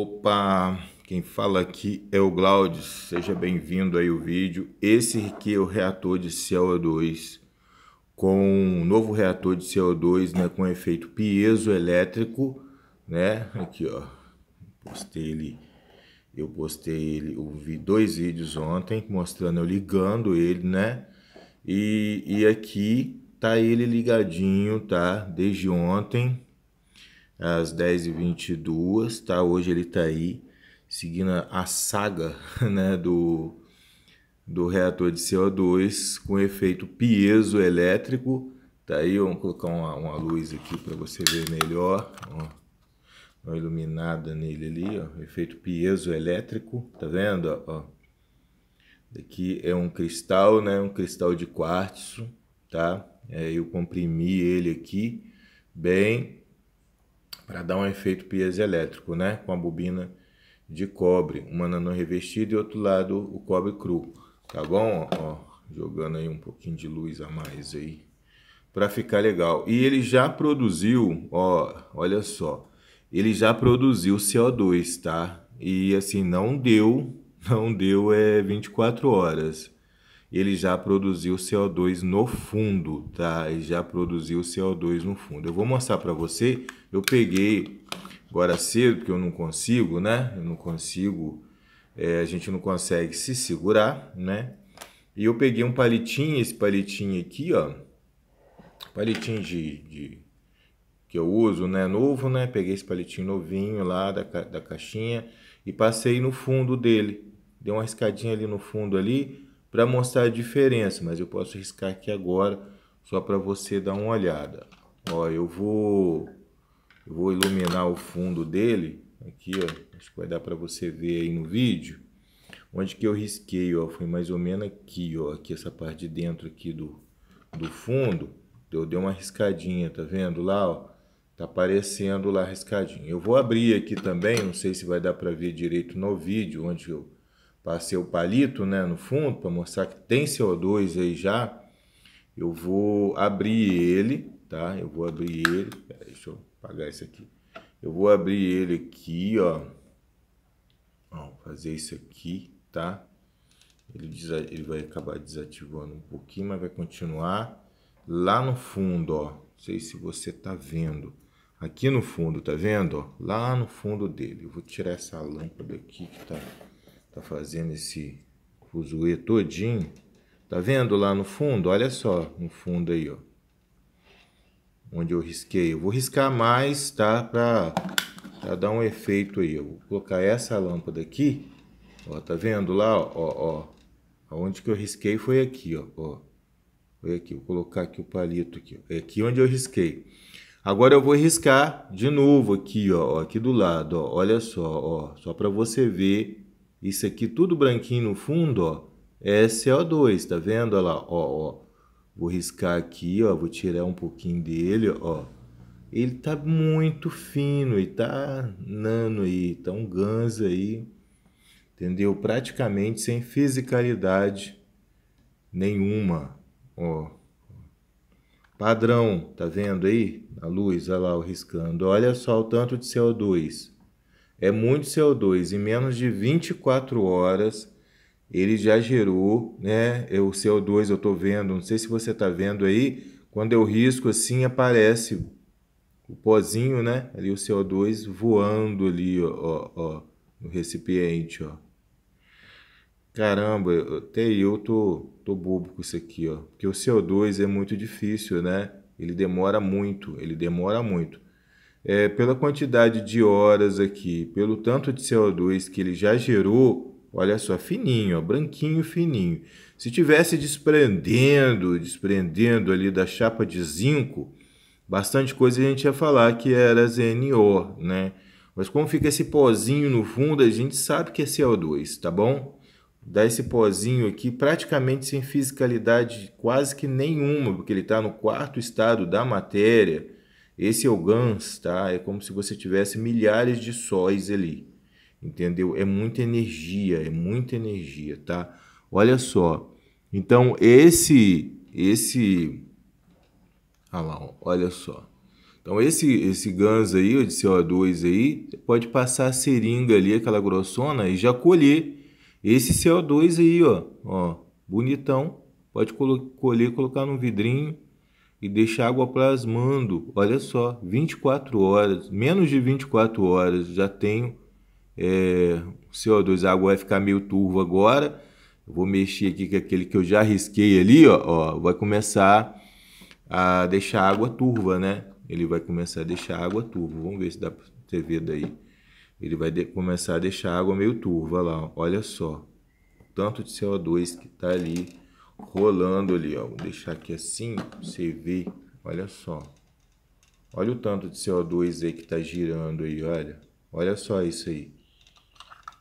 Opa, quem fala aqui é o Glaudes, seja bem-vindo aí o vídeo. Esse aqui é o reator de CO2 com um novo reator de CO2, né, com efeito piezoelétrico, né? Aqui, ó. Postei ele eu postei ele, eu vi dois vídeos ontem mostrando eu ligando ele, né? E, e aqui tá ele ligadinho, tá? Desde ontem, às 10h22, tá? Hoje ele está aí, seguindo a saga né, do, do reator de CO2 com efeito piezoelétrico. Tá aí, vamos colocar uma, uma luz aqui para você ver melhor. Ó, uma iluminada nele ali, ó, efeito piezoelétrico, tá vendo? Ó, aqui é um cristal, né? Um cristal de quartzo, tá? É, eu comprimi ele aqui bem para dar um efeito piezoelétrico, né? Com a bobina de cobre, uma nano revestida e outro lado o cobre cru, tá bom? Ó, jogando aí um pouquinho de luz a mais aí para ficar legal. E ele já produziu, ó, olha só, ele já produziu CO2, tá? E assim não deu, não deu é 24 horas ele já produziu CO2 no fundo, tá? Ele já produziu CO2 no fundo. Eu vou mostrar para você, eu peguei agora cedo, porque eu não consigo, né? Eu não consigo, é, a gente não consegue se segurar, né? E eu peguei um palitinho, esse palitinho aqui, ó, palitinho de, de que eu uso, né, novo, né? Peguei esse palitinho novinho lá da, da caixinha e passei no fundo dele. Dei uma riscadinha ali no fundo ali, para mostrar a diferença, mas eu posso riscar aqui agora só para você dar uma olhada. Ó, eu vou, eu vou iluminar o fundo dele aqui, ó, acho que vai dar para você ver aí no vídeo. Onde que eu risquei, ó, foi mais ou menos aqui, ó, aqui essa parte de dentro aqui do, do fundo. Então eu dei uma riscadinha, tá vendo lá, ó? Tá aparecendo lá riscadinho. Eu vou abrir aqui também, não sei se vai dar para ver direito no vídeo, onde eu passei o palito né, no fundo para mostrar que tem CO2 aí já. Eu vou abrir ele, tá? Eu vou abrir ele. Pera, deixa eu apagar esse aqui. Eu vou abrir ele aqui, ó. ó fazer isso aqui, tá? Ele, ele vai acabar desativando um pouquinho, mas vai continuar lá no fundo, ó. Não sei se você tá vendo. Aqui no fundo, tá vendo? Ó, lá no fundo dele. Eu vou tirar essa lâmpada aqui que tá Tá fazendo esse fuzuê todinho. Tá vendo lá no fundo? Olha só no fundo aí, ó. Onde eu risquei. Eu vou riscar mais, tá? Pra, pra dar um efeito aí. Eu vou colocar essa lâmpada aqui. Ó, tá vendo lá? Ó, ó. Onde que eu risquei foi aqui, ó. ó. Foi aqui. Vou colocar aqui o palito aqui. Ó. É aqui onde eu risquei. Agora eu vou riscar de novo aqui, ó, aqui do lado, ó, olha só, ó, só para você ver isso aqui tudo branquinho no fundo, ó, é CO2, tá vendo? Olha lá, ó, ó. Vou riscar aqui, ó, vou tirar um pouquinho dele, ó. Ele tá muito fino e tá nano aí, tá um gans aí, entendeu? Praticamente sem fisicalidade nenhuma, ó. Padrão, tá vendo aí? A luz, olha lá, riscando. Olha só o tanto de CO2 é muito CO2. Em menos de 24 horas, ele já gerou, né? É o CO2 eu estou vendo, não sei se você está vendo aí, quando eu risco assim, aparece o pozinho, né? Ali o CO2 voando ali, ó, ó, no recipiente, ó. Caramba, até eu tô, tô bobo com isso aqui, ó. Porque o CO2 é muito difícil, né? Ele demora muito, ele demora muito é, pela quantidade de horas aqui, pelo tanto de CO2 que ele já gerou, olha só, fininho, ó, branquinho, fininho. Se tivesse desprendendo, desprendendo ali da chapa de zinco, bastante coisa a gente ia falar que era ZNO, né? Mas como fica esse pozinho no fundo, a gente sabe que é CO2, tá bom? Dá esse pozinho aqui praticamente sem fisicalidade quase que nenhuma, porque ele está no quarto estado da matéria. Esse é o GANS, tá? É como se você tivesse milhares de sóis ali, entendeu? É muita energia, é muita energia, tá? Olha só. Então, esse, esse... Ah lá, olha só. Então, esse, esse GANS aí, de CO2 aí, pode passar a seringa ali, aquela grossona, e já colher esse CO2 aí, ó. ó bonitão. Pode colher, colocar num vidrinho, e deixa a água plasmando. Olha só, 24 horas, menos de 24 horas, já tenho é, CO2. A água vai ficar meio turva agora. Eu vou mexer aqui com aquele que eu já risquei ali, ó, ó, vai começar a deixar a água turva, né? Ele vai começar a deixar a água turva. Vamos ver se dá para você ver daí. Ele vai começar a deixar a água meio turva lá, olha só. O tanto de CO2 que está ali rolando ali, ó. Vou deixar aqui assim, você vê, olha só. Olha o tanto de CO2 aí que tá girando aí, olha. Olha só isso aí.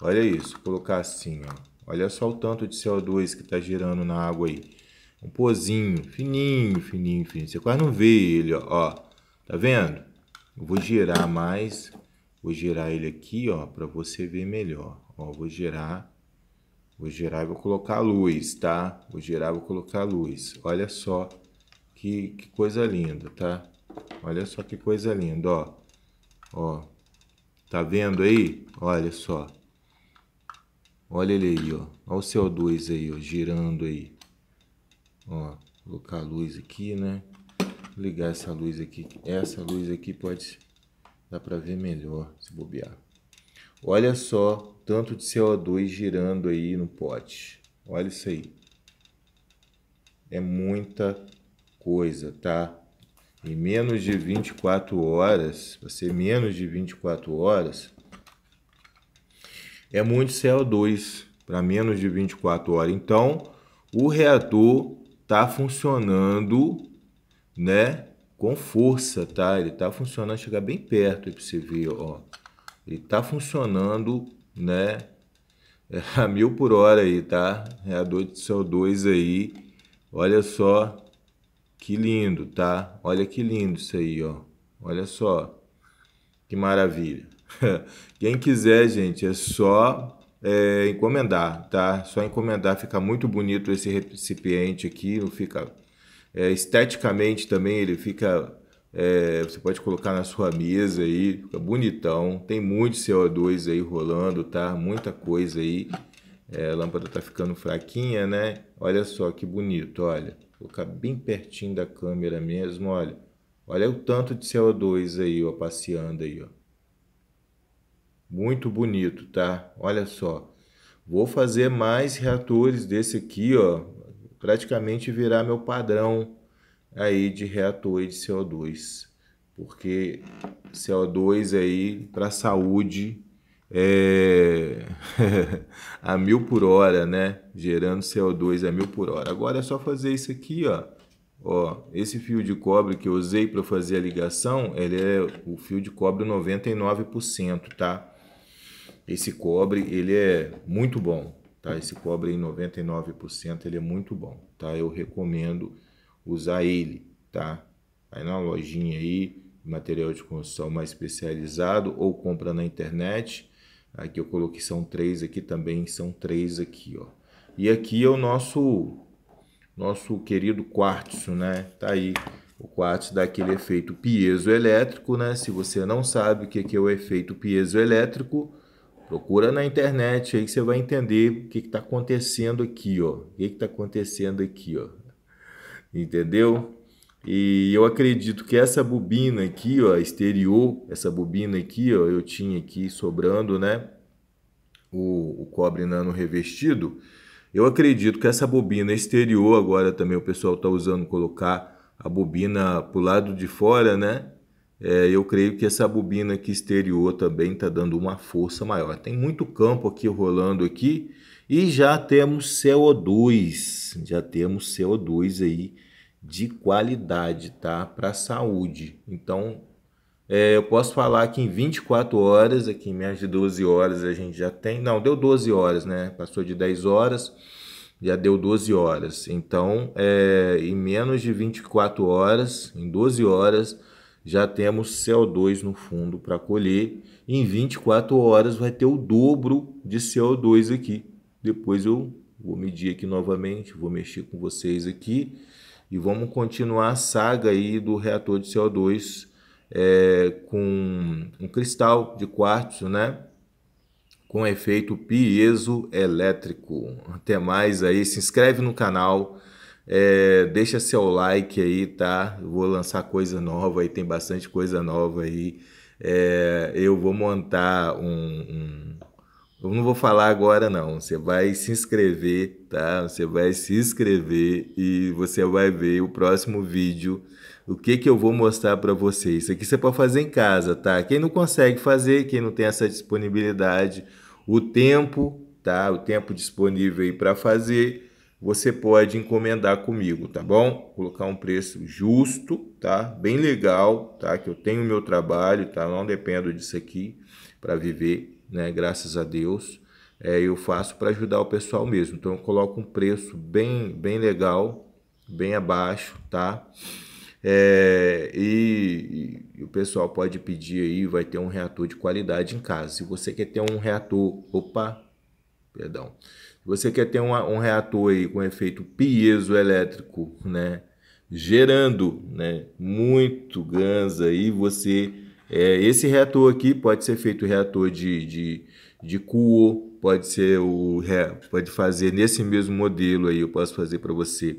Olha isso, colocar assim, ó. Olha só o tanto de CO2 que tá girando na água aí. Um pozinho, fininho, fininho, fininho. Você quase não vê ele, ó. ó. Tá vendo? Eu vou girar mais. Vou girar ele aqui, ó, para você ver melhor. Ó, vou girar Vou gerar e vou colocar luz, tá? Vou gerar e vou colocar luz. Olha só que, que coisa linda, tá? Olha só que coisa linda, ó. Ó. Tá vendo aí? Olha só. Olha ele aí, ó. Olha o CO2 aí, ó, girando aí. Ó, colocar a luz aqui, né? ligar essa luz aqui. Essa luz aqui pode... Dá pra ver melhor se bobear. Olha só tanto de CO2 girando aí no pote. Olha isso aí. É muita coisa, tá? Em menos de 24 horas, vai ser menos de 24 horas, é muito CO2 para menos de 24 horas. Então, o reator está funcionando, né, com força, tá? Ele está funcionando, chegar bem perto para você ver, ó e tá funcionando, né? É a mil por hora aí, tá? Reador é de CO2 aí. Olha só que lindo, tá? Olha que lindo isso aí, ó. Olha só. Que maravilha. Quem quiser, gente, é só é, encomendar, tá? Só encomendar. Fica muito bonito esse recipiente aqui. Fica é, esteticamente também ele fica é, você pode colocar na sua mesa aí, fica bonitão. Tem muito CO2 aí rolando, tá? Muita coisa aí. É, a lâmpada tá ficando fraquinha, né? Olha só que bonito, olha. Vou ficar bem pertinho da câmera mesmo, olha. Olha o tanto de CO2 aí, ó, passeando aí, ó. Muito bonito, tá? Olha só. Vou fazer mais reatores desse aqui, ó. Praticamente virar meu padrão aí de reator de CO2, porque CO2 aí para a saúde é a mil por hora, né? Gerando CO2 a mil por hora. Agora é só fazer isso aqui, ó. Ó, esse fio de cobre que eu usei para fazer a ligação, ele é o fio de cobre 99%, tá? Esse cobre, ele é muito bom, tá? Esse cobre em 99%, ele é muito bom, tá? Eu recomendo usar ele, tá? Aí na lojinha aí, material de construção mais especializado ou compra na internet. Aqui eu coloquei são três aqui também, são três aqui, ó. E aqui é o nosso nosso querido quartzo, né? Tá aí. O quartzo dá aquele efeito piezoelétrico, né? Se você não sabe o que é o efeito piezoelétrico, procura na internet aí que você vai entender o que está acontecendo aqui, ó. O que está acontecendo aqui, ó entendeu? E eu acredito que essa bobina aqui, ó, exterior, essa bobina aqui, ó, eu tinha aqui sobrando, né? O, o cobre nano revestido. Eu acredito que essa bobina exterior, agora também o pessoal está usando colocar a bobina para o lado de fora, né? É, eu creio que essa bobina aqui exterior também está dando uma força maior. Tem muito campo aqui rolando aqui e já temos CO2, já temos CO2 aí de qualidade, tá? Para saúde. Então, é, eu posso falar que em 24 horas, aqui em menos de 12 horas, a gente já tem. Não, deu 12 horas, né? Passou de 10 horas, já deu 12 horas. Então, é, em menos de 24 horas, em 12 horas, já temos CO2 no fundo para colher. Em 24 horas vai ter o dobro de CO2 aqui. Depois eu vou medir aqui novamente, vou mexer com vocês aqui. E vamos continuar a saga aí do reator de CO2 é, com um cristal de quartzo, né? Com efeito piezoelétrico. Até mais aí. Se inscreve no canal. É, deixa seu like aí, tá? vou lançar coisa nova aí, tem bastante coisa nova aí. É, eu vou montar um, um eu não vou falar agora, não. Você vai se inscrever, tá? Você vai se inscrever e você vai ver o próximo vídeo. O que, que eu vou mostrar para vocês. Isso aqui você pode fazer em casa, tá? Quem não consegue fazer, quem não tem essa disponibilidade, o tempo, tá? O tempo disponível aí para fazer, você pode encomendar comigo, tá bom? Colocar um preço justo, tá? Bem legal, tá? Que eu tenho meu trabalho, tá? não dependo disso aqui para viver né? Graças a Deus, é, eu faço para ajudar o pessoal mesmo. Então eu coloco um preço bem, bem legal, bem abaixo, tá? É, e, e, o pessoal pode pedir aí, vai ter um reator de qualidade em casa. Se você quer ter um reator, opa, perdão. Se você quer ter um, um reator aí com efeito piezoelétrico, né? Gerando, né? Muito ganza aí, você é, esse reator aqui pode ser feito reator de, de, de CUO, pode ser o pode fazer nesse mesmo modelo aí, eu posso fazer para você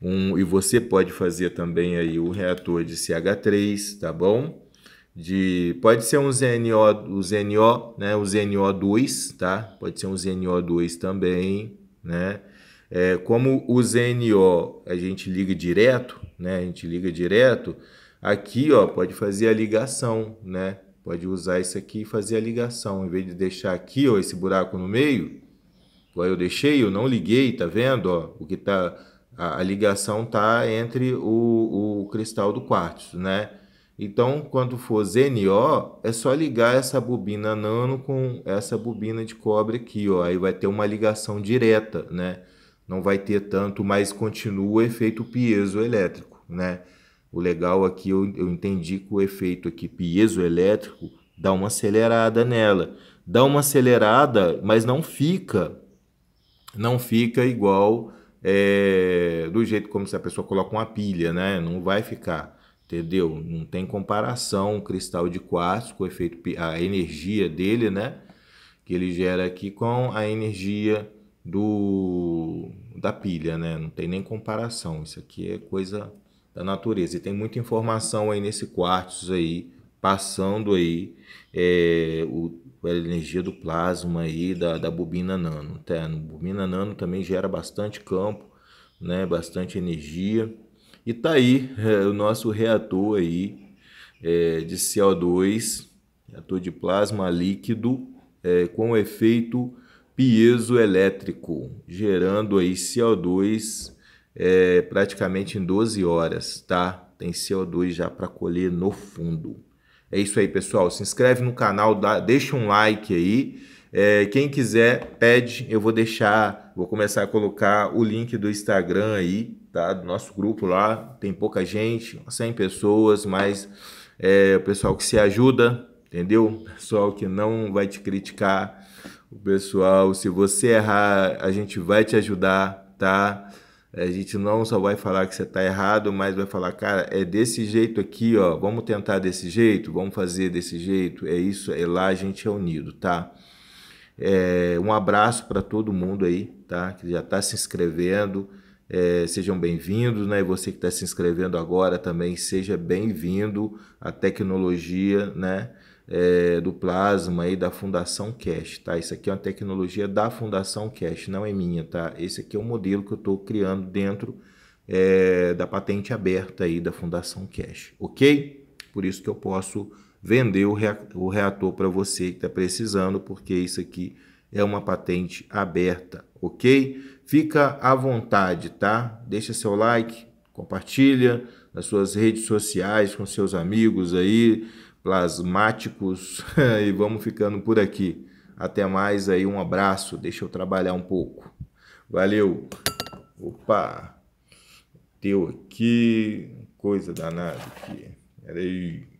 um e você pode fazer também aí o reator de CH3, tá bom? De pode ser um ZNO, o ZNO, né, o ZNO2, tá? Pode ser um ZNO2 também, né? É, como o ZNO a gente liga direto, né? A gente liga direto, Aqui, ó, pode fazer a ligação, né? Pode usar isso aqui e fazer a ligação. Em vez de deixar aqui, ó, esse buraco no meio, eu deixei, eu não liguei, tá vendo? Ó, o que tá, a, a ligação tá entre o, o cristal do quartzo, né? Então, quando for ZNO, é só ligar essa bobina nano com essa bobina de cobre aqui, ó. Aí vai ter uma ligação direta, né? Não vai ter tanto, mas continua o efeito piezoelétrico, né? O legal aqui, eu, eu entendi que o efeito aqui piezoelétrico dá uma acelerada nela. Dá uma acelerada, mas não fica. Não fica igual é, do jeito como se a pessoa coloca uma pilha, né? Não vai ficar, entendeu? Não tem comparação o cristal de quartzo com o efeito, a energia dele, né? Que ele gera aqui com a energia do da pilha, né? Não tem nem comparação. Isso aqui é coisa da natureza. E tem muita informação aí nesse quartzo aí, passando aí é, o, a energia do plasma aí, da, da bobina nano. Tá? A bobina nano também gera bastante campo, né? bastante energia. E tá aí é, o nosso reator aí é, de CO2, reator de plasma líquido, é, com efeito piezoelétrico, gerando aí CO2 é, praticamente em 12 horas, tá? Tem CO2 já para colher no fundo. É isso aí, pessoal. Se inscreve no canal, dá, deixa um like aí. É, quem quiser, pede. Eu vou deixar, vou começar a colocar o link do Instagram aí, tá? Do nosso grupo lá. Tem pouca gente, 100 pessoas, mas é, o pessoal que se ajuda, entendeu? O pessoal que não vai te criticar. O pessoal, se você errar, a gente vai te ajudar, tá? A gente não só vai falar que você está errado, mas vai falar, cara, é desse jeito aqui, ó. Vamos tentar desse jeito, vamos fazer desse jeito. É isso, é lá a gente é unido, tá? É, um abraço para todo mundo aí, tá? Que já está se inscrevendo. É, sejam bem-vindos, né? E você que está se inscrevendo agora também, seja bem-vindo à tecnologia, né? é, do Plasma e da Fundação Cash, tá? Isso aqui é uma tecnologia da Fundação Cash, não é minha, tá? Esse aqui é o um modelo que eu estou criando dentro é, da patente aberta aí da Fundação Cash, ok? Por isso que eu posso vender o, rea o reator para você que está precisando, porque isso aqui é uma patente aberta, ok? Fica à vontade, tá? Deixa seu like, compartilha nas suas redes sociais com seus amigos aí, plasmáticos e vamos ficando por aqui. Até mais aí, um abraço. Deixa eu trabalhar um pouco. Valeu. Opa. Deu aqui coisa danada aqui. Peraí.